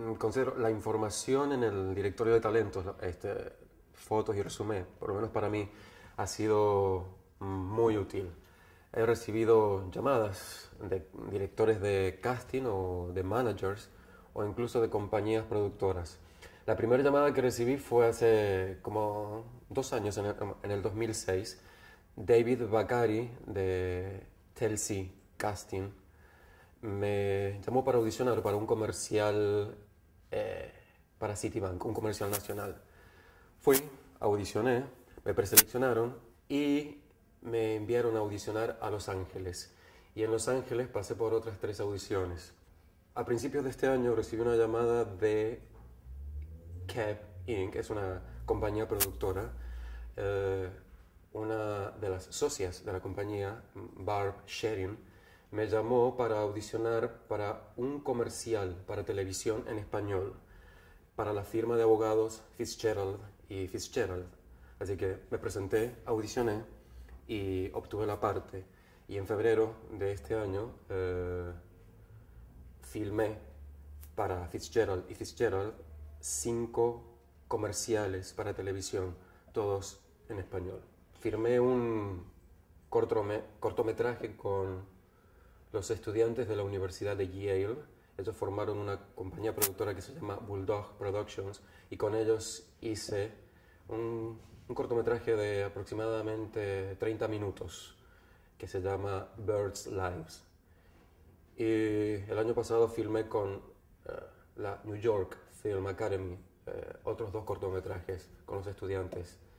Mm, considero la información en el directorio de talentos, este, fotos y resumen, por lo menos para mí, ha sido muy útil. He recibido llamadas de directores de casting o de managers o incluso de compañías productoras. La primera llamada que recibí fue hace como dos años, en el, 2006, David Bakari de Telsey Casting me llamó para audicionar para un comercial eh, para Citibank, un comercial nacional. Fui, audicioné, me preseleccionaron y me enviaron a audicionar a Los Ángeles. Y en Los Ángeles pasé por otras tres audiciones. A principios de este año recibí una llamada de Cap Inc., es una compañía productora. Eh, una de las socias de la compañía, Barb Sherin, me llamó para audicionar para un comercial para televisión en español, para la firma de abogados Fitzgerald y Fitzgerald. Así que me presenté, audicioné y obtuve la parte. Y en febrero de este año eh, filmé para Fitzgerald y Fitzgerald cinco comerciales para televisión, todos en español. Firmé un cortometraje con los estudiantes de la Universidad de Yale, ellos formaron una compañía productora que se llama Bulldog Productions y con ellos hice un, cortometraje de aproximadamente 30 minutos que se llama Birds Lives. Y el año pasado filmé con eh, la New York Film Academy eh, otros dos cortometrajes con los estudiantes